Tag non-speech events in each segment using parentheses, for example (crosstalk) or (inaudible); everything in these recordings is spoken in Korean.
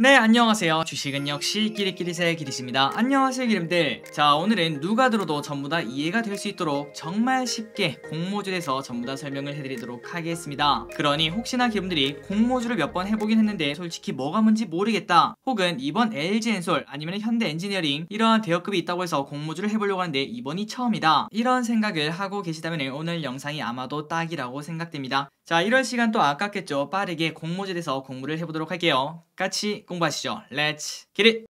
네 안녕하세요 주식은 역시 끼리끼리새 기리입니다 안녕하세요 기름들 자 오늘은 누가 들어도 전부 다 이해가 될 수 있도록 정말 쉽게 공모주에서 전부 다 설명을 해드리도록 하겠습니다 그러니 혹시나 기름들이 공모주를 몇 번 해보긴 했는데 솔직히 뭐가 뭔지 모르겠다 혹은 이번 LG엔솔 아니면 현대엔지니어링 이러한 대여급이 있다고 해서 공모주를 해보려고 하는데 이번이 처음이다 이런 생각을 하고 계시다면 오늘 영상이 아마도 딱이라고 생각됩니다 자, 이런 시간 또 아깝겠죠. 빠르게 공모제 돼서 공부를 해보도록 할게요. 같이 공부하시죠. Let's get it!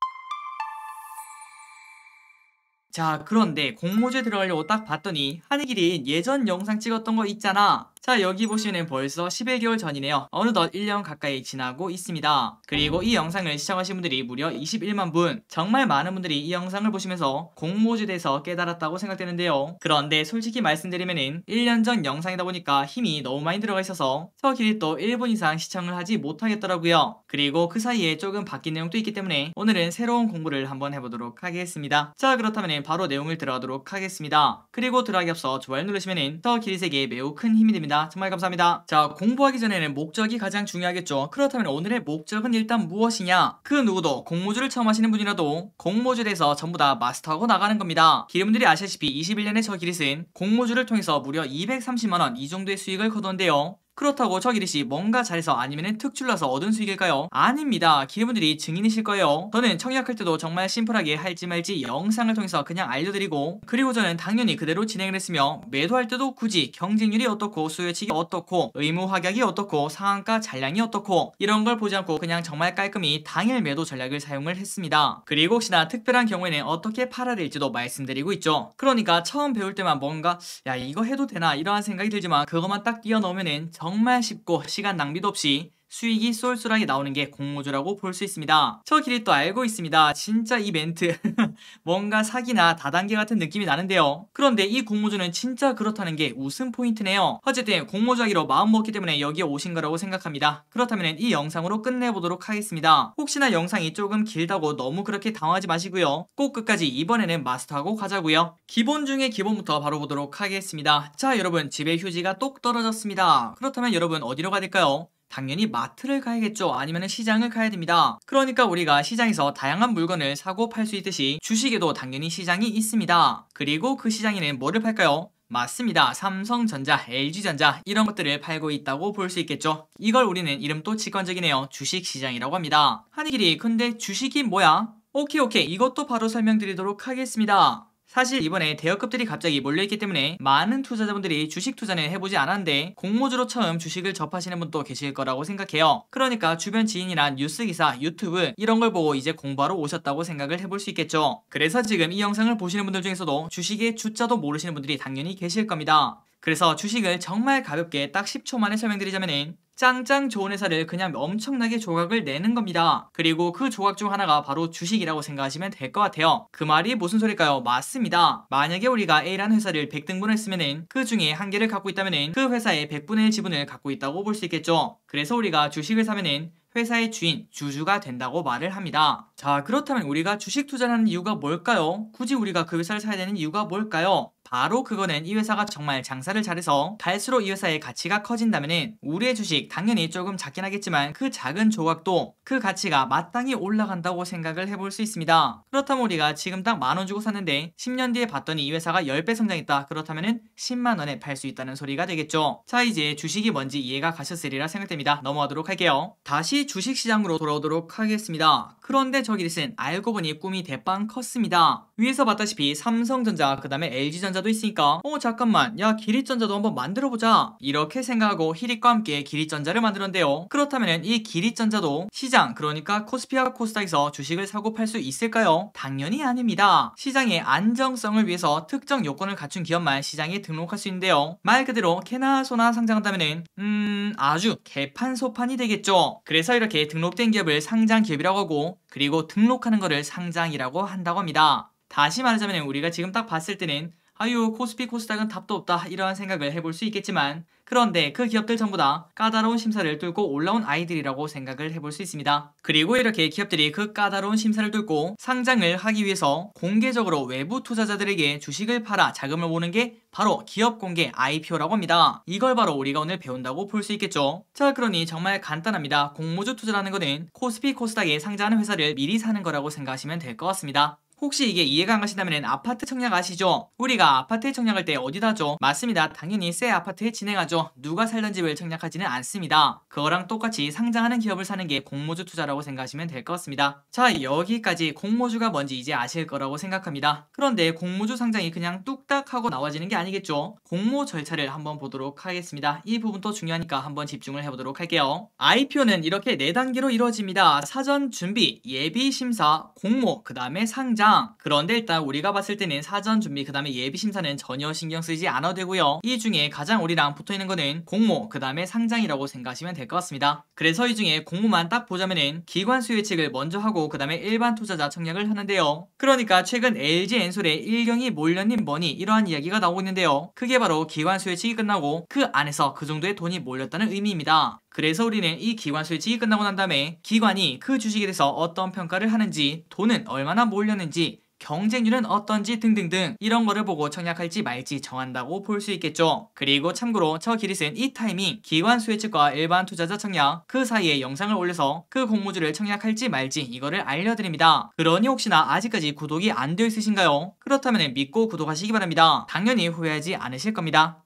자, 그런데 공모제 들어가려고 딱 봤더니 하늘길이 예전 영상 찍었던 거 있잖아. 자 여기 보시면 벌써 11개월 전이네요. 어느덧 1년 가까이 지나고 있습니다. 그리고 이 영상을 시청하신 분들이 무려 21만 분 정말 많은 분들이 이 영상을 보시면서 공모주에 대해서 깨달았다고 생각되는데요. 그런데 솔직히 말씀드리면 1년 전 영상이다 보니까 힘이 너무 많이 들어가 있어서 저 길이 또 1분 이상 시청을 하지 못하겠더라고요. 그리고 그 사이에 조금 바뀐 내용도 있기 때문에 오늘은 새로운 공부를 한번 해보도록 하겠습니다. 자 그렇다면 바로 내용을 들어가도록 하겠습니다. 그리고 들어가기 앞서 좋아요 누르시면 은저 길이 세계에 매우 큰 힘이 됩니다. 감사합니다. 정말 감사합니다. 자, 공부하기 전에는 목적이 가장 중요하겠죠. 그렇다면 오늘의 목적은 일단 무엇이냐? 그 누구도 공모주를 처음 하시는 분이라도 공모주에 대해서 전부 다 마스터하고 나가는 겁니다. 기름들이 아시다시피 21년에 저 기릿은 공모주를 통해서 무려 230만원 이 정도의 수익을 거두는데요. 그렇다고 저 기릿이 뭔가 잘해서 아니면 특출나서 얻은 수익일까요? 아닙니다. 기분들이 회 증인이실 거예요. 저는 청약할 때도 정말 심플하게 할지 말지 영상을 통해서 그냥 알려드리고 그리고 저는 당연히 그대로 진행을 했으며 매도할 때도 굳이 경쟁률이 어떻고 수요치기 어떻고 의무 확약이 어떻고 상한가 잔량이 어떻고 이런 걸 보지 않고 그냥 정말 깔끔히 당일 매도 전략을 사용을 했습니다. 그리고 혹시나 특별한 경우에는 어떻게 팔아야 될지도 말씀드리고 있죠. 그러니까 처음 배울 때만 뭔가 야 이거 해도 되나 이러한 생각이 들지만 그것만 딱뛰워놓으면은 정말 쉽고 시간 낭비도 없이 수익이 쏠쏠하게 나오는 게 공모주라고 볼 수 있습니다. 저 길이 또 알고 있습니다. 진짜 이 멘트 (laughs) 뭔가 사기나 다단계 같은 느낌이 나는데요. 그런데 이 공모주는 진짜 그렇다는 게 웃음 포인트네요. 어쨌든 공모주 하기로 마음먹기 때문에 여기에 오신 거라고 생각합니다. 그렇다면 이 영상으로 끝내보도록 하겠습니다. 혹시나 영상이 조금 길다고 너무 그렇게 당황하지 마시고요. 꼭 끝까지 이번에는 마스터하고 가자고요. 기본 중에 기본부터 바로 보도록 하겠습니다. 자 여러분 집에 휴지가 똑 떨어졌습니다. 그렇다면 여러분 어디로 가야 될까요? 당연히 마트를 가야겠죠. 아니면 시장을 가야 됩니다. 그러니까 우리가 시장에서 다양한 물건을 사고 팔 수 있듯이 주식에도 당연히 시장이 있습니다. 그리고 그 시장에는 뭐를 팔까요? 맞습니다. 삼성전자, LG전자 이런 것들을 팔고 있다고 볼 수 있겠죠. 이걸 우리는 이름도 직관적이네요. 주식시장이라고 합니다. 하늘길이 근데 주식이 뭐야? 오케이 오케이 이것도 바로 설명드리도록 하겠습니다. 사실 이번에 대여급들이 갑자기 몰려있기 때문에 많은 투자자분들이 주식 투자는 해보지 않았는데 공모주로 처음 주식을 접하시는 분도 계실 거라고 생각해요. 그러니까 주변 지인이란 뉴스기사, 유튜브 이런 걸 보고 이제 공부하러 오셨다고 생각을 해볼 수 있겠죠. 그래서 지금 이 영상을 보시는 분들 중에서도 주식의 주자도 모르시는 분들이 당연히 계실 겁니다. 그래서 주식을 정말 가볍게 딱 10초 만에 설명드리자면은 짱짱 좋은 회사를 그냥 엄청나게 조각을 내는 겁니다. 그리고 그 조각 중 하나가 바로 주식이라고 생각하시면 될 것 같아요. 그 말이 무슨 소리일까요 맞습니다. 만약에 우리가 A라는 회사를 100등분 했으면 그 중에 한 개를 갖고 있다면 그 회사의 100분의 1 지분을 갖고 있다고 볼 수 있겠죠. 그래서 우리가 주식을 사면 회사의 주인, 주주가 된다고 말을 합니다. 자, 그렇다면 우리가 주식 투자를 하는 이유가 뭘까요? 굳이 우리가 그 회사를 사야 되는 이유가 뭘까요? 바로 그거는 이 회사가 정말 장사를 잘해서 갈수록 이 회사의 가치가 커진다면 우리의 주식 당연히 조금 작긴 하겠지만 그 작은 조각도 그 가치가 마땅히 올라간다고 생각을 해볼 수 있습니다. 그렇다면 우리가 지금 딱만원 주고 샀는데 10년 뒤에 봤더니 이 회사가 10배 성장했다. 그렇다면 10만 원에 팔 수 있다는 소리가 되겠죠. 자 이제 주식이 뭔지 이해가 가셨으리라 생각됩니다. 넘어가도록 할게요. 다시 주식시장으로 돌아오도록 하겠습니다. 그런데 저기 리슨 알고 보니 꿈이 대빵 컸습니다. 위에서 봤다시피 삼성전자 그 다음에 LG전자 전자도 있으니까 어 잠깐만 야 기릿전자도 한번 만들어보자 이렇게 생각하고 히릿과 함께 기릿전자를 만들었는데요 그렇다면 이 기릿전자도 시장 그러니까 코스피와 코스닥에서 주식을 사고 팔 수 있을까요? 당연히 아닙니다 시장의 안정성을 위해서 특정 요건을 갖춘 기업만 시장에 등록할 수 있는데요 말 그대로 캐나 소나 상장한다면 음 아주 개판 소판이 되겠죠 그래서 이렇게 등록된 기업을 상장 기업이라고 하고 그리고 등록하는 거를 상장이라고 한다고 합니다 다시 말하자면 우리가 지금 딱 봤을 때는 아유 코스피 코스닥은 답도 없다 이러한 생각을 해볼 수 있겠지만 그런데 그 기업들 전부 다 까다로운 심사를 뚫고 올라온 아이들이라고 생각을 해볼 수 있습니다. 그리고 이렇게 기업들이 그 까다로운 심사를 뚫고 상장을 하기 위해서 공개적으로 외부 투자자들에게 주식을 팔아 자금을 모는 게 바로 기업 공개 IPO라고 합니다. 이걸 바로 우리가 오늘 배운다고 볼 수 있겠죠. 자 그러니 정말 간단합니다. 공모주 투자라는 것은 코스피 코스닥에 상장하는 회사를 미리 사는 거라고 생각하시면 될 것 같습니다. 혹시 이게 이해가 안 가신다면 아파트 청약 아시죠? 우리가 아파트 에 청약할 때 어디다죠? 맞습니다. 당연히 새 아파트에 진행하죠. 누가 살던 집을 청약하지는 않습니다. 그거랑 똑같이 상장하는 기업을 사는 게 공모주 투자라고 생각하시면 될 것 같습니다. 자 여기까지 공모주가 뭔지 이제 아실 거라고 생각합니다. 그런데 공모주 상장이 그냥 뚝딱 하고 나와지는 게 아니겠죠? 공모 절차를 한번 보도록 하겠습니다. 이 부분도 중요하니까 한번 집중을 해보도록 할게요. IPO는 이렇게 4단계로 이루어집니다. 사전 준비, 예비 심사, 공모, 그 다음에 상장 그런데 일단 우리가 봤을 때는 사전 준비 그 다음에 예비 심사는 전혀 신경 쓰지 않아도 되고요. 이 중에 가장 우리랑 붙어있는 거는 공모 그 다음에 상장이라고 생각하시면 될 것 같습니다. 그래서 이 중에 공모만 딱 보자면은 기관 수 예측을 먼저 하고 그 다음에 일반 투자자 청약을 하는데요. 그러니까 최근 LG 엔솔의 일경이 몰렸니 뭐니 이러한 이야기가 나오고 있는데요. 그게 바로 기관 수 예측이 끝나고 그 안에서 그 정도의 돈이 몰렸다는 의미입니다. 그래서 우리는 이 기관 수익이 끝나고 난 다음에 기관이 그 주식에 대해서 어떤 평가를 하는지 돈은 얼마나 몰렸는지 경쟁률은 어떤지 등등등 이런 거를 보고 청약할지 말지 정한다고 볼 수 있겠죠. 그리고 참고로 저 기릿은 이 타이밍 기관 수혜측과 일반 투자자 청약 그 사이에 영상을 올려서 그 공모주를 청약할지 말지 이거를 알려드립니다. 그러니 혹시나 아직까지 구독이 안 되어 있으신가요? 그렇다면 믿고 구독하시기 바랍니다. 당연히 후회하지 않으실 겁니다.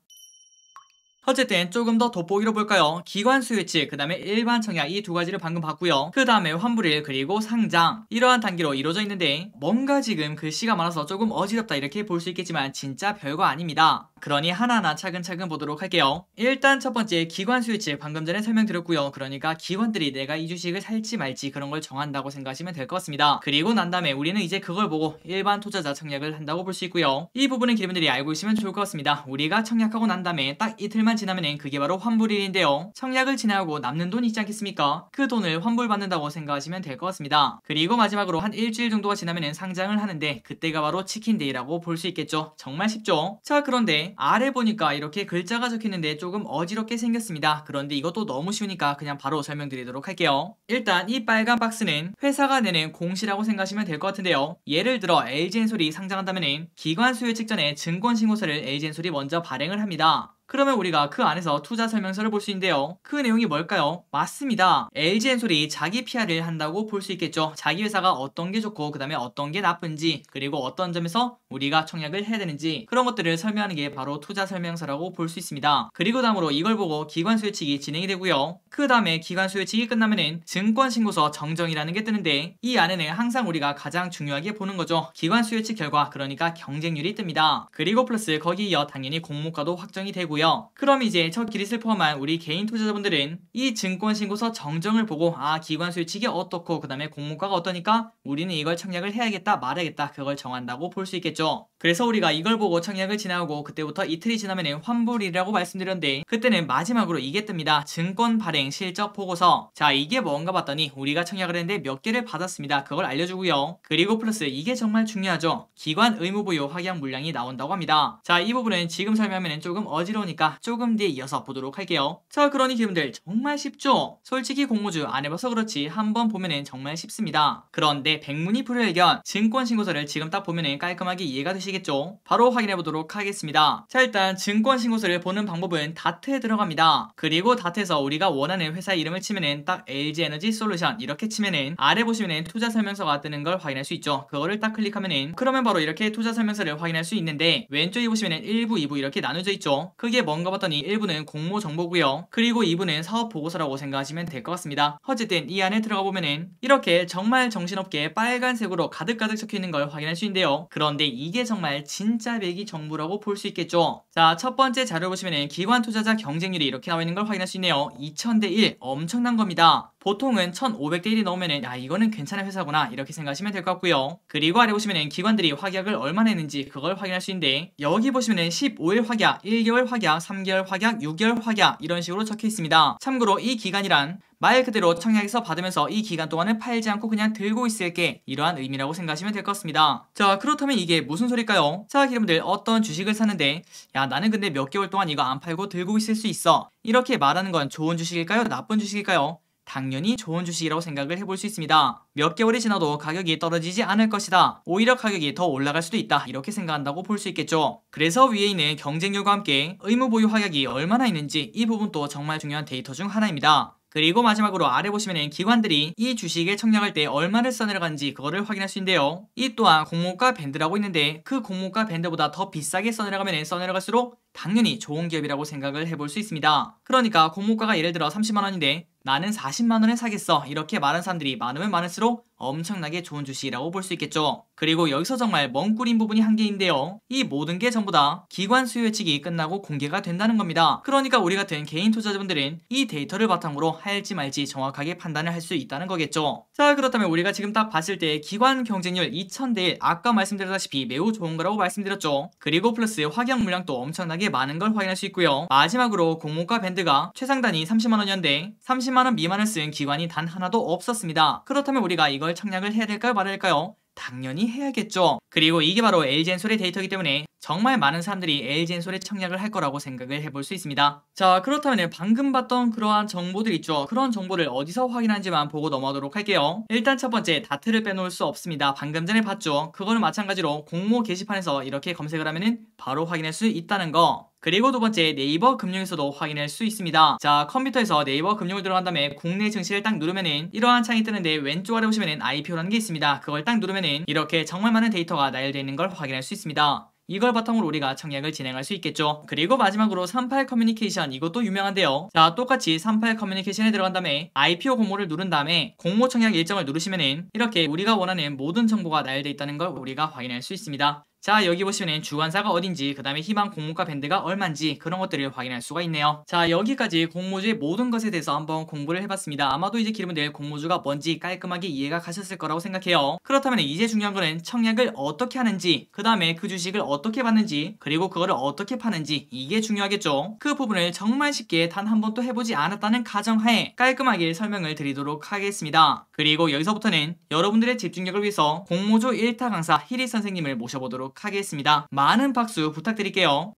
어쨌든 조금 더 돋보기로 볼까요? 기관 수요치, 그 다음에 일반 청약 이 두 가지를 방금 봤고요. 그 다음에 환불일, 그리고 상장. 이러한 단계로 이루어져 있는데 뭔가 지금 글씨가 그 많아서 조금 어지럽다 이렇게 볼 수 있겠지만 진짜 별거 아닙니다. 그러니 하나하나 차근차근 보도록 할게요. 일단 첫 번째 기관 수요치 방금 전에 설명드렸고요. 그러니까 기관들이 내가 이 주식을 살지 말지 그런 걸 정한다고 생각하시면 될 것 같습니다. 그리고 난 다음에 우리는 이제 그걸 보고 일반 투자자 청약을 한다고 볼 수 있고요. 이 부분은 기분들이 알고 있으면 좋을 것 같습니다. 우리가 청약하고 난 다음에 딱 이틀만 시간 지나면 그게 바로 환불일인데요. 청약을 지나고 남는 돈 있지 않겠습니까? 그 돈을 환불받는다고 생각하시면 될 것 같습니다. 그리고 마지막으로 한 일주일 정도가 지나면 상장을 하는데 그때가 바로 치킨데이라고 볼 수 있겠죠. 정말 쉽죠? 자 그런데 아래 보니까 이렇게 글자가 적혀는데 조금 어지럽게 생겼습니다. 그런데 이것도 너무 쉬우니까 그냥 바로 설명드리도록 할게요. 일단 이 빨간 박스는 회사가 내는 공시라고 생각하시면 될 것 같은데요. 예를 들어 LG엔솔이 상장한다면 기관 수요 직전에 증권신고서를 LG엔솔이 먼저 발행을 합니다. 그러면 우리가 그 안에서 투자 설명서를 볼 수 있는데요. 그 내용이 뭘까요? 맞습니다. LG엔솔이 자기 PR을 한다고 볼 수 있겠죠. 자기 회사가 어떤 게 좋고 그 다음에 어떤 게 나쁜지 그리고 어떤 점에서 우리가 청약을 해야 되는지 그런 것들을 설명하는 게 바로 투자 설명서라고 볼 수 있습니다. 그리고 다음으로 이걸 보고 기관 수요측이 진행이 되고요. 그 다음에 기관 수요측이 끝나면은 증권 신고서 정정이라는 게 뜨는데 이 안에는 항상 우리가 가장 중요하게 보는 거죠. 기관 수요측 결과 그러니까 경쟁률이 뜹니다. 그리고 플러스 거기 이어 당연히 공모가도 확정이 되고 되고요. 그럼 이제 첫 기릿을 포함한 우리 개인 투자자분들은 이 증권신고서 정정을 보고 아 기관 수익측이 어떻고 그 다음에 공모가가 어떠니까 우리는 이걸 청약을 해야겠다 말아야겠다 그걸 정한다고 볼 수 있겠죠. 그래서 우리가 이걸 보고 청약을 진행하고 그때부터 이틀이 지나면 환불이라고 말씀드렸는데 그때는 마지막으로 이게 뜹니다. 증권 발행 실적 보고서 자 이게 뭔가 봤더니 우리가 청약을 했는데 몇 개를 받았습니다. 그걸 알려주고요. 그리고 플러스 이게 정말 중요하죠. 기관 의무 보유 확약 물량이 나온다고 합니다. 자 이 부분은 지금 설명하면 조금 어지러우니까 조금 뒤에 이어서 보도록 할게요. 자 그러니 기분들 정말 쉽죠? 솔직히 공모주 안 해봐서 그렇지 한번 보면은 정말 쉽습니다. 그런데 백문이 불여일견 증권 신고서를 지금 딱 보면은 깔끔하게 이해가 되시 아시겠죠? 바로 확인해 보도록 하겠습니다. 자 일단 증권신고서를 보는 방법은 다트에 들어갑니다. 그리고 다트에서 우리가 원하는 회사 이름을 치면은 딱 LG에너지 솔루션 이렇게 치면은 아래 보시면은 투자 설명서가 뜨는 걸 확인할 수 있죠. 그거를 딱 클릭하면은 그러면 바로 이렇게 투자 설명서를 확인할 수 있는데 왼쪽에 보시면은 1부, 2부 이렇게 나눠져 있죠. 그게 뭔가 봤더니 1부는 공모 정보고요. 그리고 2부는 사업 보고서라고 생각하시면 될 것 같습니다. 어쨌든 이 안에 들어가 보면은 이렇게 정말 정신없게 빨간색으로 가득가득 적혀 있는 걸 확인할 수 있는데요. 그런데 이게 정말 정말 진짜 매기 정부라고 볼 수 있겠죠. 자, 첫 번째 자료 보시면 기관 투자자 경쟁률이 이렇게 나와 있는 걸 확인할 수 있네요. 2000대 1 엄청난 겁니다. 보통은 1,500대 1이 넘으면 아 이거는 괜찮은 회사구나 이렇게 생각하시면 될 것 같고요. 그리고 아래 보시면 기관들이 확약을 얼마나 했는지 그걸 확인할 수 있는데 여기 보시면 15일 확약, 1개월 확약, 3개월 확약, 6개월 확약 이런 식으로 적혀 있습니다. 참고로 이 기간이란 말 그대로 청약에서 받으면서 이 기간 동안은 팔지 않고 그냥 들고 있을게 이러한 의미라고 생각하시면 될 것 같습니다. 자 그렇다면 이게 무슨 소리일까요자 여러분들 어떤 주식을 사는데 야 나는 근데 몇 개월 동안 이거 안 팔고 들고 있을 수 있어 이렇게 말하는 건 좋은 주식일까요? 나쁜 주식일까요? 당연히 좋은 주식이라고 생각을 해볼 수 있습니다. 몇 개월이 지나도 가격이 떨어지지 않을 것이다. 오히려 가격이 더 올라갈 수도 있다. 이렇게 생각한다고 볼 수 있겠죠. 그래서 위에 있는 경쟁률과 함께 의무 보유 화약이 얼마나 있는지 이 부분도 정말 중요한 데이터 중 하나입니다. 그리고 마지막으로 아래 보시면 기관들이 이 주식에 청약할 때 얼마를 써내려간지 그거를 확인할 수 있는데요. 이 또한 공모가 밴드라고 있는데 그 공모가 밴드보다 더 비싸게 써내려가면 써내려갈수록 당연히 좋은 기업이라고 생각을 해볼 수 있습니다. 그러니까 공모가가 예를 들어 30만원인데 나는 40만 원에 사겠어 이렇게 말한 사람들이 많으면 많을수록 엄청나게 좋은 주식이라고 볼 수 있겠죠. 그리고 여기서 정말 멍 꾸린 부분이 한 개인데요. 이 모든 게 전부 다 기관 수요 예측이 끝나고 공개가 된다는 겁니다. 그러니까 우리 같은 개인 투자자분들은 이 데이터를 바탕으로 할지 말지 정확하게 판단을 할 수 있다는 거겠죠. 자 그렇다면 우리가 지금 딱 봤을 때 기관 경쟁률 2000대1 아까 말씀드렸다시피 매우 좋은 거라고 말씀드렸죠. 그리고 플러스 확약 물량도 엄청나게 많은 걸 확인할 수 있고요. 마지막으로 공모가 밴드가 최상단이 30만원이었는데 30만원 미만을 쓴 기관이 단 하나도 없었습니다. 그렇다면 우리가 이거 이걸 청약을 해야 될까요 말아야될까요? 당연히 해야겠죠. 그리고 이게 바로 LG엔솔의 데이터이기 때문에 정말 많은 사람들이 LG엔솔의 청약을 할 거라고 생각을 해볼 수 있습니다. 자 그렇다면 방금 봤던 그러한 정보들 있죠. 그런 정보를 어디서 확인한지만 보고 넘어가도록 할게요. 일단 첫 번째 다트를 빼놓을 수 없습니다. 방금 전에 봤죠. 그거는 마찬가지로 공모 게시판에서 이렇게 검색을 하면 바로 확인할 수 있다는 거. 그리고 두 번째 네이버 금융에서도 확인할 수 있습니다. 자 컴퓨터에서 네이버 금융을 들어간 다음에 국내 증시를 딱 누르면은 이러한 창이 뜨는데 왼쪽 아래 보시면은 IPO라는 게 있습니다. 그걸 딱 누르면은 이렇게 정말 많은 데이터가 나열되어 있는 걸 확인할 수 있습니다. 이걸 바탕으로 우리가 청약을 진행할 수 있겠죠. 그리고 마지막으로 38 커뮤니케이션 이것도 유명한데요. 자 똑같이 38 커뮤니케이션에 들어간 다음에 IPO 공모를 누른 다음에 공모 청약 일정을 누르시면은 이렇게 우리가 원하는 모든 정보가 나열되어 있다는 걸 우리가 확인할 수 있습니다. 자 여기 보시면 주관사가 어딘지 그 다음에 희망 공모가 밴드가 얼만지 그런 것들을 확인할 수가 있네요. 자 여기까지 공모주의 모든 것에 대해서 한번 공부를 해봤습니다. 아마도 이제 기름은 될 공모주가 뭔지 깔끔하게 이해가 가셨을 거라고 생각해요. 그렇다면 이제 중요한 거는 청약을 어떻게 하는지 그 다음에 그 주식을 어떻게 받는지 그리고 그거를 어떻게 파는지 이게 중요하겠죠. 그 부분을 정말 쉽게 단 한 번도 해보지 않았다는 가정하에 깔끔하게 설명을 드리도록 하겠습니다. 그리고 여기서부터는 여러분들의 집중력을 위해서 공모주 1타 강사 히리 선생님을 모셔보도록 드도록 하겠습니다. 많은 박수 부탁드릴게요.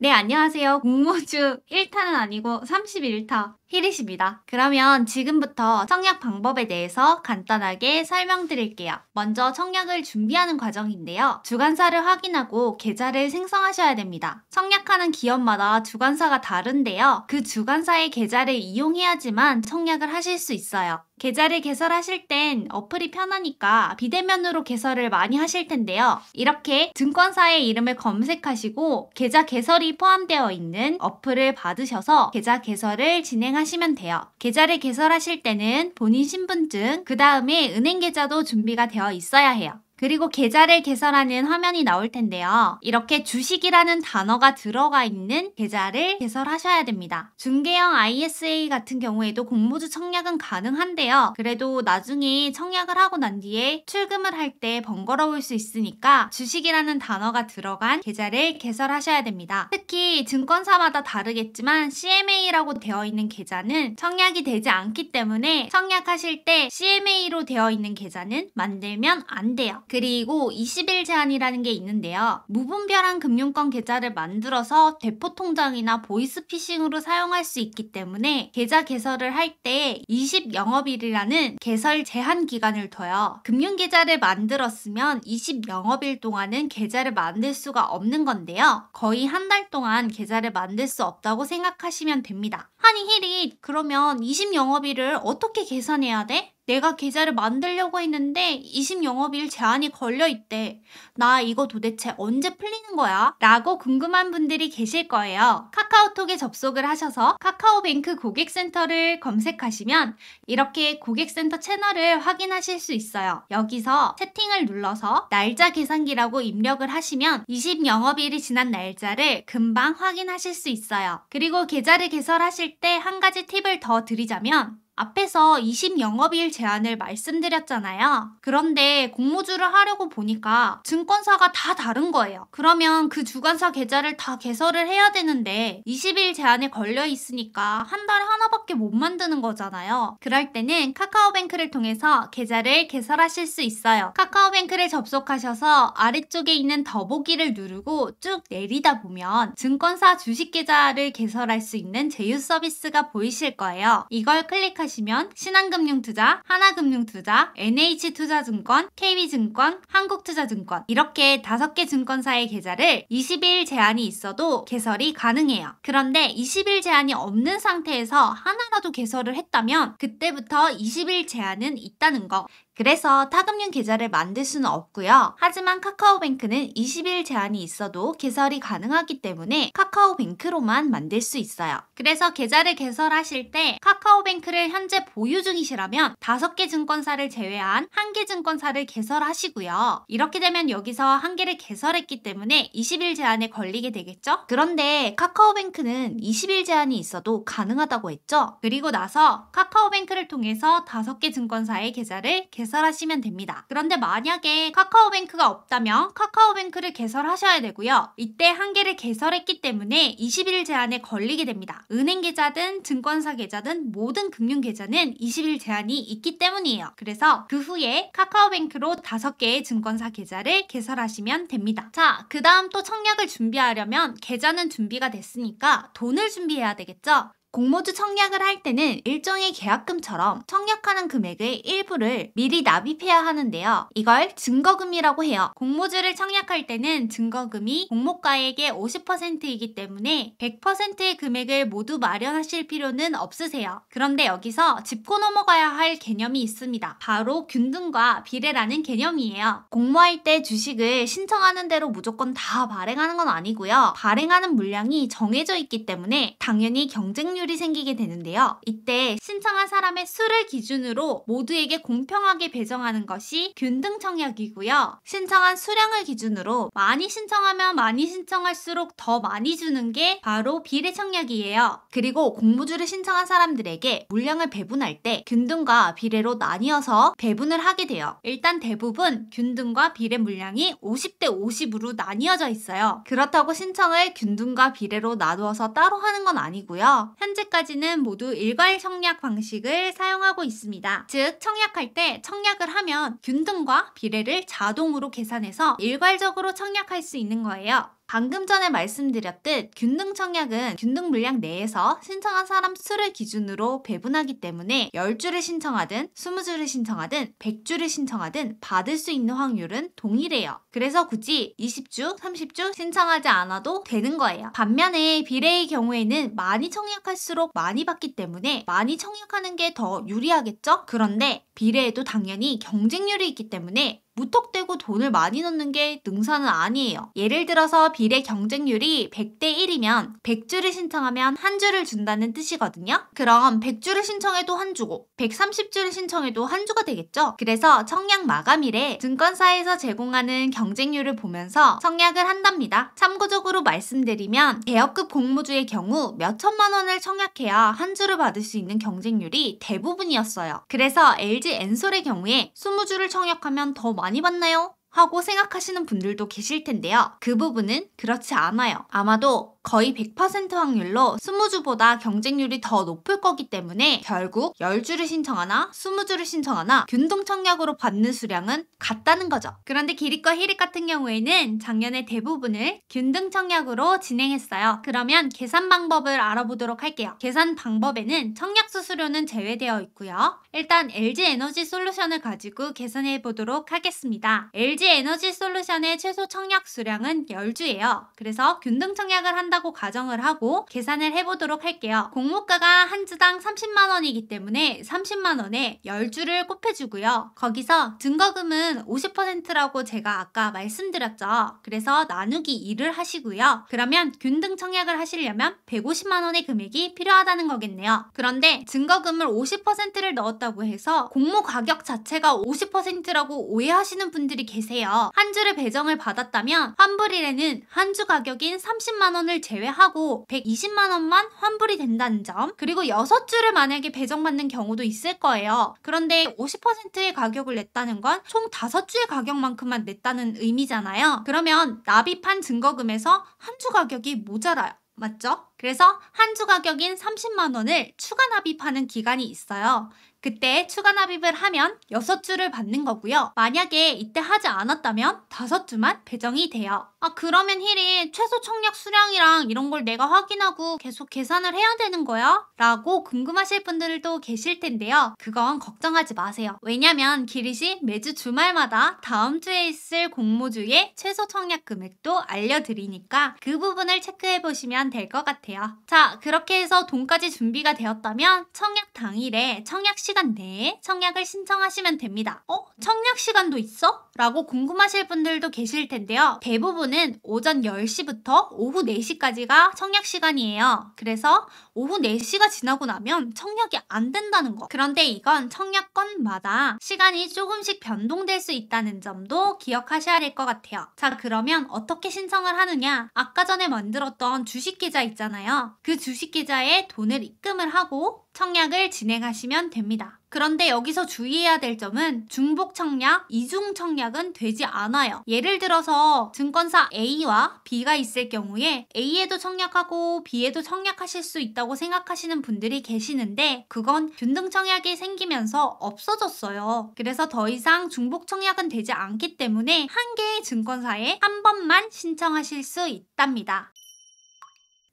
네, 안녕하세요. 공모주 1타는 아니고 31타 히릿십니다 그러면 지금부터 청약 방법에 대해서 간단하게 설명드릴게요. 먼저 청약을 준비하는 과정인데요. 주관사를 확인하고 계좌를 생성하셔야 됩니다. 청약하는 기업마다 주관사가 다른데요. 그 주관사의 계좌를 이용해야지만 청약을 하실 수 있어요. 계좌를 개설하실 땐 어플이 편하니까 비대면으로 개설을 많이 하실 텐데요. 이렇게 증권사의 이름을 검색하시고 계좌 개설이 포함되어 있는 어플을 받으셔서 계좌 개설을 진행하시면 하시면 돼요. 계좌를 개설하실 때는 본인 신분증, 그 다음에 은행 계좌도 준비가 되어 있어야 해요. 그리고 계좌를 개설하는 화면이 나올 텐데요. 이렇게 주식이라는 단어가 들어가 있는 계좌를 개설하셔야 됩니다. 중개형 ISA 같은 경우에도 공모주 청약은 가능한데요. 그래도 나중에 청약을 하고 난 뒤에 출금을 할 때 번거로울 수 있으니까 주식이라는 단어가 들어간 계좌를 개설하셔야 됩니다. 특히 증권사마다 다르겠지만 CMA라고 되어 있는 계좌는 청약이 되지 않기 때문에 청약하실 때 CMA로 되어 있는 계좌는 만들면 안 돼요. 그리고 20일 제한이라는 게 있는데요. 무분별한 금융권 계좌를 만들어서 대포 통장이나 보이스피싱으로 사용할 수 있기 때문에 계좌 개설을 할 때 20 영업일이라는 개설 제한 기간을 둬요. 금융 계좌를 만들었으면 20 영업일 동안은 계좌를 만들 수가 없는 건데요. 거의 한 달 동안 계좌를 만들 수 없다고 생각하시면 됩니다. 아니 힐이 그러면 20영업일을 어떻게 계산해야 돼? 내가 계좌를 만들려고 했는데 20영업일 제한이 걸려있대. 나 이거 도대체 언제 풀리는 거야? 라고 궁금한 분들이 계실 거예요. 카카오톡에 접속을 하셔서 카카오뱅크 고객센터를 검색하시면 이렇게 고객센터 채널을 확인하실 수 있어요. 여기서 채팅을 눌러서 날짜 계산기라고 입력을 하시면 20영업일이 지난 날짜를 금방 확인하실 수 있어요. 그리고 계좌를 개설하실 때한 가지 팁을 더 드리자면 앞에서 20영업일 제한을 말씀드렸잖아요. 그런데 공모주를 하려고 보니까 증권사가 다 다른 거예요. 그러면 그 주관사 계좌를 다 개설을 해야 되는데 20일 제한에 걸려 있으니까 한 달에 하나밖에 못 만드는 거잖아요. 그럴 때는 카카오뱅크를 통해서 계좌를 개설하실 수 있어요. 카카오뱅크를 접속하셔서 아래쪽에 있는 더보기를 누르고 쭉 내리다 보면 증권사 주식 계좌를 개설할 수 있는 제휴 서비스가 보이실 거예요. 이걸 클릭하시면 찾으시면 신한금융투자, 하나금융투자, NH투자증권, KB증권, 한국투자증권 이렇게 다섯 개 증권사의 계좌를 20일 제한이 있어도 개설이 가능해요. 그런데 20일 제한이 없는 상태에서 하나라도 개설을 했다면 그때부터 20일 제한은 있다는 거. 그래서 타금융 계좌를 만들 수는 없고요. 하지만 카카오뱅크는 20일 제한이 있어도 개설이 가능하기 때문에 카카오뱅크로만 만들 수 있어요. 그래서 계좌를 개설하실 때 카카오뱅크를 현재 보유 중이시라면 5개 증권사를 제외한 1개 증권사를 개설하시고요. 이렇게 되면 여기서 1개를 개설했기 때문에 20일 제한에 걸리게 되겠죠? 그런데 카카오뱅크는 20일 제한이 있어도 가능하다고 했죠? 그리고 나서 카카오뱅크를 통해서 5개 증권사의 계좌를 개설 개설하시면 됩니다. 그런데 만약에 카카오뱅크가 없다면 카카오뱅크를 개설하셔야 되고요. 이때 한 개를 개설했기 때문에 20일 제한에 걸리게 됩니다. 은행 계좌든 증권사 계좌든 모든 금융 계좌는 20일 제한이 있기 때문이에요. 그래서 그 후에 카카오뱅크로 5개의 증권사 계좌를 개설하시면 됩니다. 자, 그 다음 또 청약을 준비하려면 계좌는 준비가 됐으니까 돈을 준비해야 되겠죠? 공모주 청약을 할 때는 일종의 계약금처럼 청약하는 금액의 일부를 미리 납입해야 하는데요. 이걸 증거금이라고 해요. 공모주를 청약할 때는 증거금이 공모가액의 50%이기 때문에 100%의 금액을 모두 마련하실 필요는 없으세요. 그런데 여기서 짚고 넘어가야 할 개념이 있습니다. 바로 균등과 비례라는 개념이에요. 공모할 때 주식을 신청하는 대로 무조건 다 발행하는 건 아니고요. 발행하는 물량이 정해져 있기 때문에 당연히 경쟁률 불균이 생기게 되는데요. 이때 신청한 사람의 수를 기준으로 모두에게 공평하게 배정하는 것이 균등 청약이고요. 신청한 수량을 기준으로 많이 신청하면 많이 신청할수록 더 많이 주는 게 바로 비례 청약이에요. 그리고 공모주를 신청한 사람들에게 물량을 배분할 때 균등과 비례로 나뉘어서 배분을 하게 돼요. 일단 대부분 균등과 비례 물량이 50대 50으로 나뉘어져 있어요. 그렇다고 신청을 균등과 비례로 나누어서 따로 하는 건 아니고요. 현 현재까지는 모두 일괄 청약 방식을 사용하고 있습니다. 즉 청약할 때 청약을 하면 균등과 비례를 자동으로 계산해서 일괄적으로 청약할 수 있는 거예요. 방금 전에 말씀드렸듯 균등 청약은 균등 물량 내에서 신청한 사람 수를 기준으로 배분하기 때문에 10주를 신청하든 20주를 신청하든 100주를 신청하든 받을 수 있는 확률은 동일해요. 그래서 굳이 20주, 30주 신청하지 않아도 되는 거예요. 반면에 비례의 경우에는 많이 청약할수록 많이 받기 때문에 많이 청약하는 게 더 유리하겠죠? 그런데 비례에도 당연히 경쟁률이 있기 때문에 무턱대고 돈을 많이 넣는 게 능사는 아니에요. 예를 들어서 비례 경쟁률이 100대 1이면 100주를 신청하면 한 주를 준다는 뜻이거든요. 그럼 100주를 신청해도 한 주고 130주를 신청해도 한 주가 되겠죠. 그래서 청약 마감일에 증권사에서 제공하는 경쟁률을 보면서 청약을 한답니다. 참고적으로 말씀드리면 대여급 공모주의 경우 몇 천만 원을 청약해야 한 주를 받을 수 있는 경쟁률이 대부분이었어요. 그래서 LG 엔솔의 경우에 20주를 청약하면 더 많이 많이 봤나요? 하고 생각하시는 분들도 계실 텐데요. 그 부분은 그렇지 않아요. 아마도 거의 100% 확률로 20주보다 경쟁률이 더 높을 거기 때문에 결국 10주를 신청하나 20주를 신청하나 균등 청약으로 받는 수량은 같다는 거죠. 그런데 기립과 히립 같은 경우에는 작년에 대부분을 균등 청약으로 진행했어요. 그러면 계산 방법을 알아보도록 할게요. 계산 방법에는 청약 수수료는 제외되어 있고요. 일단 LG 에너지 솔루션을 가지고 계산해 보도록 하겠습니다. LG 에너지 솔루션의 최소 청약 수량은 10주예요. 그래서 균등 청약을 한 한다고 가정을 하고 계산을 해보도록 할게요. 공모가가 한 주당 30만원이기 때문에 30만원에 10주를 곱해주고요. 거기서 증거금은 50%라고 제가 아까 말씀드렸죠. 그래서 나누기 2를 하시고요. 그러면 균등 청약을 하시려면 150만원의 금액이 필요하다는 거겠네요. 그런데 증거금을 50%를 넣었다고 해서 공모 가격 자체가 50%라고 오해하시는 분들이 계세요. 한 주를 배정을 받았다면 환불일에는 한 주 가격인 30만원을 제외하고 120만 원만 환불이 된다는 점 그리고 6주를 만약에 배정받는 경우도 있을 거예요. 그런데 50%의 가격을 냈다는 건 총 5주의 가격만큼만 냈다는 의미잖아요. 그러면 납입한 증거금에서 한 주 가격이 모자라요. 맞죠? 그래서 한 주 가격인 30만 원을 추가 납입하는 기간이 있어요. 그때 추가 납입을 하면 6주를 받는 거고요. 만약에 이때 하지 않았다면 5주만 배정이 돼요. 아 그러면 힐이 최소 청약 수량이랑 이런 걸 내가 확인하고 계속 계산을 해야 되는 거야? 라고 궁금하실 분들도 계실 텐데요. 그건 걱정하지 마세요. 왜냐면 기릿이 매주 주말마다 다음 주에 있을 공모주의 최소 청약 금액도 알려드리니까 그 부분을 체크해 보시면 될 것 같아요. 같아요. 자, 그렇게 해서 돈까지 준비가 되었다면 청약 당일에 청약 시간 내에 청약을 신청하시면 됩니다. 어? 청약 시간도 있어? 라고 궁금하실 분들도 계실 텐데요. 대부분은 오전 10시부터 오후 4시까지가 청약 시간이에요. 그래서 오후 4시가 지나고 나면 청약이 안 된다는 거. 그런데 이건 청약건마다 시간이 조금씩 변동될 수 있다는 점도 기억하셔야 될 것 같아요. 자, 그러면 어떻게 신청을 하느냐? 아까 전에 만들었던 주식계좌 있잖아요. 그 주식계좌에 돈을 입금을 하고 청약을 진행하시면 됩니다. 그런데 여기서 주의해야 될 점은 중복 청약, 이중 청약은 되지 않아요. 예를 들어서 증권사 A와 B가 있을 경우에 A에도 청약하고 B에도 청약하실 수 있다고 생각하시는 분들이 계시는데 그건 균등 청약이 생기면서 없어졌어요. 그래서 더 이상 중복 청약은 되지 않기 때문에 한 개의 증권사에 한 번만 신청하실 수 있답니다.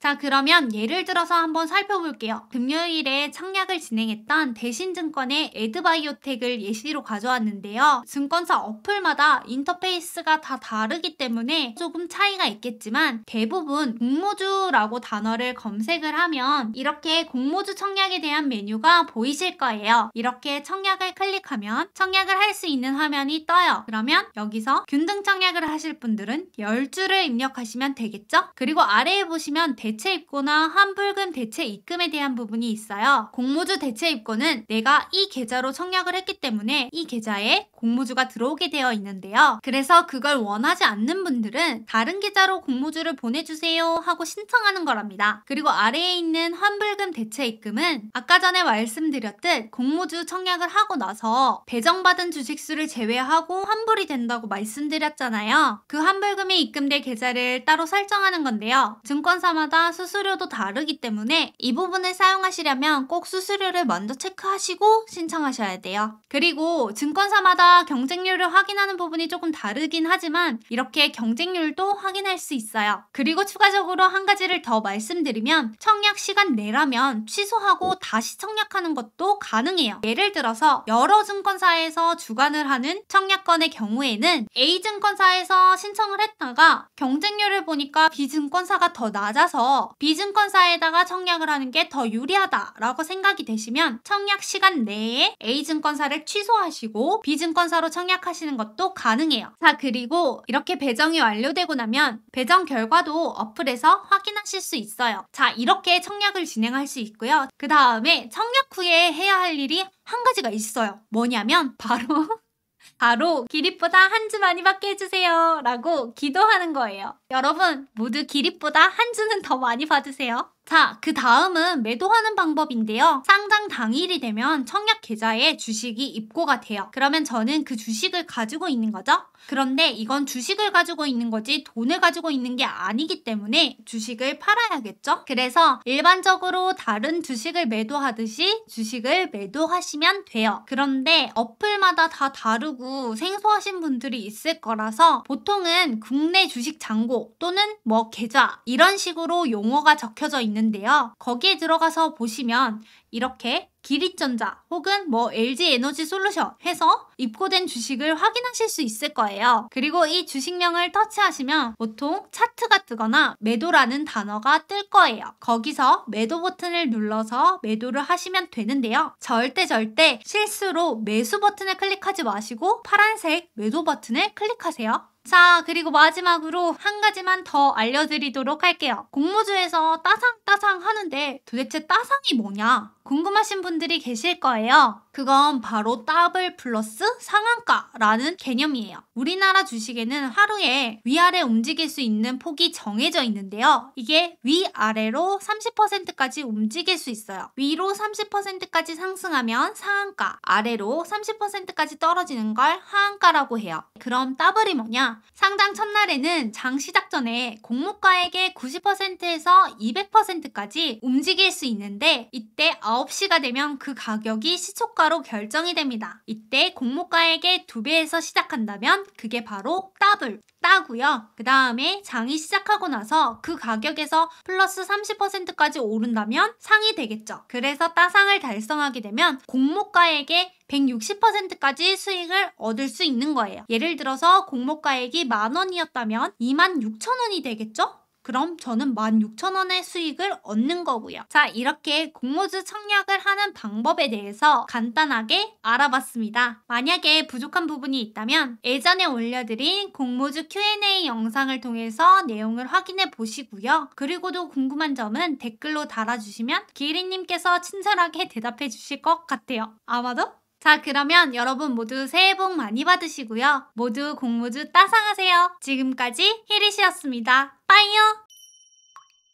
자, 그러면 예를 들어서 한번 살펴볼게요. 금요일에 청약을 진행했던 대신증권의 에드바이오텍을 예시로 가져왔는데요. 증권사 어플마다 인터페이스가 다 다르기 때문에 조금 차이가 있겠지만 대부분 공모주라고 단어를 검색을 하면 이렇게 공모주 청약에 대한 메뉴가 보이실 거예요. 이렇게 청약을 클릭하면 청약을 할 수 있는 화면이 떠요. 그러면 여기서 균등 청약을 하실 분들은 10주를 입력하시면 되겠죠? 그리고 아래에 보시면 대체 입고나 환불금 대체 입금에 대한 부분이 있어요. 공모주 대체 입고는 내가 이 계좌로 청약을 했기 때문에 이 계좌에 공모주가 들어오게 되어 있는데요. 그래서 그걸 원하지 않는 분들은 다른 계좌로 공모주를 보내주세요 하고 신청하는 거랍니다. 그리고 아래에 있는 환불금 대체 입금은 아까 전에 말씀드렸듯 공모주 청약을 하고 나서 배정받은 주식수를 제외하고 환불이 된다고 말씀드렸잖아요. 그 환불금이 입금될 계좌를 따로 설정하는 건데요. 증권사마다 가격과 수수료도 다르기 때문에 이 부분을 사용하시려면 꼭 수수료를 먼저 체크하시고 신청하셔야 돼요. 그리고 증권사마다 경쟁률을 확인하는 부분이 조금 다르긴 하지만 이렇게 경쟁률도 확인할 수 있어요. 그리고 추가적으로 한 가지를 더 말씀드리면 청약 시간 내라면 취소하고 다시 청약하는 것도 가능해요. 예를 들어서 여러 증권사에서 주관을 하는 청약권의 경우에는 A증권사에서 신청을 했다가 경쟁률을 보니까 B증권사가 더 낮아서 해 B증권사에다가 청약을 하는 게 더 유리하다라고 생각이 되시면 청약 시간 내에 A증권사를 취소하시고 B증권사로 청약하시는 것도 가능해요. 자 그리고 이렇게 배정이 완료되고 나면 배정 결과도 어플에서 확인하실 수 있어요. 자 이렇게 청약을 진행할 수 있고요. 그 다음에 청약 후에 해야 할 일이 한 가지가 있어요. 뭐냐면 바로 (laughs) 바로 기립보다 한 주 많이 받게 해주세요. 라고 기도하는 거예요. 여러분, 모두 기립보다 한 주는 더 많이 받으세요. 자, 그 다음은 매도하는 방법인데요. 상장 당일이 되면 청약 계좌에 주식이 입고가 돼요. 그러면 저는 그 주식을 가지고 있는 거죠. 그런데 이건 주식을 가지고 있는 거지 돈을 가지고 있는 게 아니기 때문에 주식을 팔아야겠죠. 그래서 일반적으로 다른 주식을 매도하듯이 주식을 매도하시면 돼요. 그런데 어플마다 다 다르고 생소하신 분들이 있을 거라서 보통은 국내 주식 잔고 또는 뭐 계좌 이런 식으로 용어가 적혀져 있는 있는데요. 거기에 들어가서 보시면 이렇게 기릿전자 혹은 뭐 LG 에너지 솔루션 해서 입고된 주식을 확인하실 수 있을 거예요. 그리고 이 주식명을 터치하시면 보통 차트가 뜨거나 매도라는 단어가 뜰 거예요. 거기서 매도 버튼을 눌러서 매도를 하시면 되는데요. 절대 절대 실수로 매수 버튼을 클릭하지 마시고 파란색 매도 버튼을 클릭하세요. 자 그리고 마지막으로 한 가지만 더 알려드리도록 할게요. 공모주에서 따상따상 하는데 도대체 따상이 뭐냐? 궁금하신 분들이 계실 거예요. 그건 바로 더블 플러스 상한가라는 개념이에요. 우리나라 주식에는 하루에 위아래 움직일 수 있는 폭이 정해져 있는데요. 이게 위아래로 30%까지 움직일 수 있어요. 위로 30%까지 상승하면 상한가, 아래로 30%까지 떨어지는 걸 하한가라고 해요. 그럼 따블이 뭐냐? 상장 첫날에는 장 시작 전에 공모가에게 90%에서 200%까지 움직일 수 있는데 이때 9시가 되면 그 가격이 시초가로 결정이 됩니다. 이때 공모가에게 2배에서 시작한다면 그게 바로 따블, 따고요. 그 다음에 장이 시작하고 나서 그 가격에서 플러스 30%까지 오른다면 상이 되겠죠. 그래서 따상을 달성하게 되면 공모가액의 160%까지 수익을 얻을 수 있는 거예요. 예를 들어서 공모가액이 만원이었다면 2만 6천원이 되겠죠? 그럼 저는 16,000원의 수익을 얻는 거고요. 자, 이렇게 공모주 청약을 하는 방법에 대해서 간단하게 알아봤습니다. 만약에 부족한 부분이 있다면 예전에 올려드린 공모주 Q&A 영상을 통해서 내용을 확인해 보시고요. 그리고도 궁금한 점은 댓글로 달아주시면 기리님께서 친절하게 대답해 주실 것 같아요. 아마도 자, 그러면 여러분 모두 새해 복 많이 받으시고요. 모두 공모주 따상하세요. 지금까지 히리시였습니다 빠이요!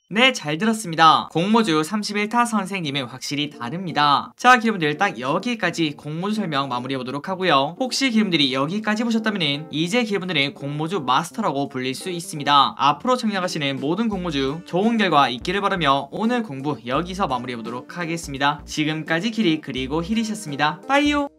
네, 잘 들었습니다. 공모주 31타 선생님은 확실히 다릅니다. 자, 기분들딱 여기까지 공모주 설명 마무리해보도록 하고요. 혹시 기분들이 여기까지 보셨다면 이제 기분들은 공모주 마스터라고 불릴 수 있습니다. 앞으로 청량하시는 모든 공모주 좋은 결과 있기를 바라며 오늘 공부 여기서 마무리해보도록 하겠습니다. 지금까지 길이 그리고 힐이셨습니다. 빠이요!